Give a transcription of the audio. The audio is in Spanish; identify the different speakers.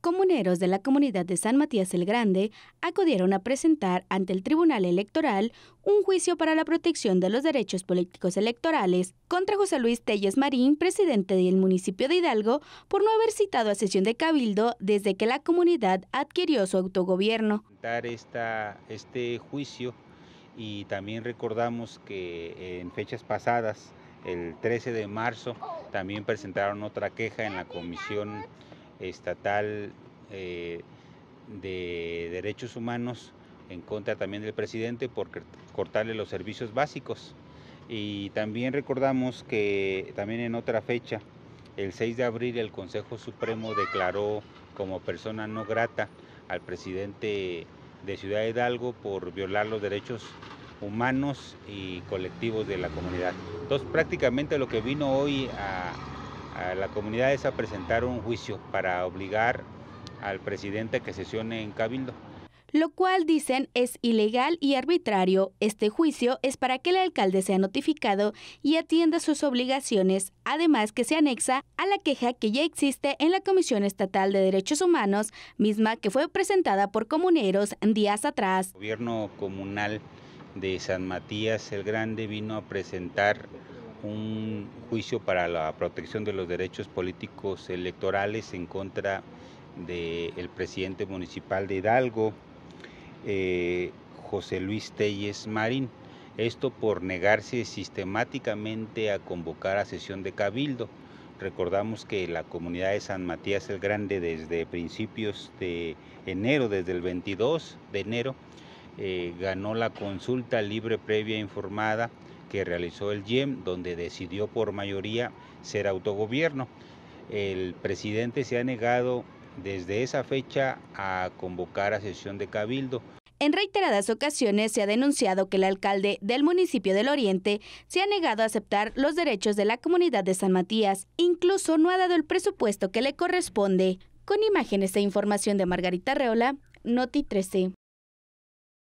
Speaker 1: comuneros de la comunidad de San Matías el Grande acudieron a presentar ante el Tribunal Electoral un juicio para la protección de los derechos políticos electorales contra José Luis Telles Marín, presidente del municipio de Hidalgo, por no haber citado a sesión de cabildo desde que la comunidad adquirió su autogobierno.
Speaker 2: este juicio y también recordamos que en fechas pasadas, el 13 de marzo, también presentaron otra queja en la comisión estatal eh, de derechos humanos en contra también del presidente por cortarle los servicios básicos. Y también recordamos que también en otra fecha, el 6 de abril, el Consejo Supremo declaró como persona no grata al presidente de Ciudad Hidalgo por violar los derechos humanos y colectivos de la comunidad. Entonces prácticamente lo que vino hoy a, la comunidad es a presentar un juicio para obligar al presidente que sesione en Cabildo.
Speaker 1: Lo cual dicen es ilegal y arbitrario. Este juicio es para que el alcalde sea notificado y atienda sus obligaciones, además que se anexa a la queja que ya existe en la Comisión Estatal de Derechos Humanos, misma que fue presentada por comuneros días atrás. El
Speaker 2: gobierno comunal de San Matías el Grande vino a presentar un juicio para la protección de los derechos políticos electorales en contra del presidente municipal de Hidalgo, eh, José Luis Telles Marín. Esto por negarse sistemáticamente a convocar a sesión de cabildo. Recordamos que la comunidad de San Matías el Grande desde principios de enero, desde el 22 de enero, eh, ganó la consulta libre, previa, informada que realizó el YEM, donde decidió por mayoría ser autogobierno. El presidente se ha negado desde esa fecha a convocar a sesión de cabildo.
Speaker 1: En reiteradas ocasiones se ha denunciado que el alcalde del municipio del Oriente se ha negado a aceptar los derechos de la comunidad de San Matías, incluso no ha dado el presupuesto que le corresponde. Con imágenes e información de Margarita Reola, Noti 13.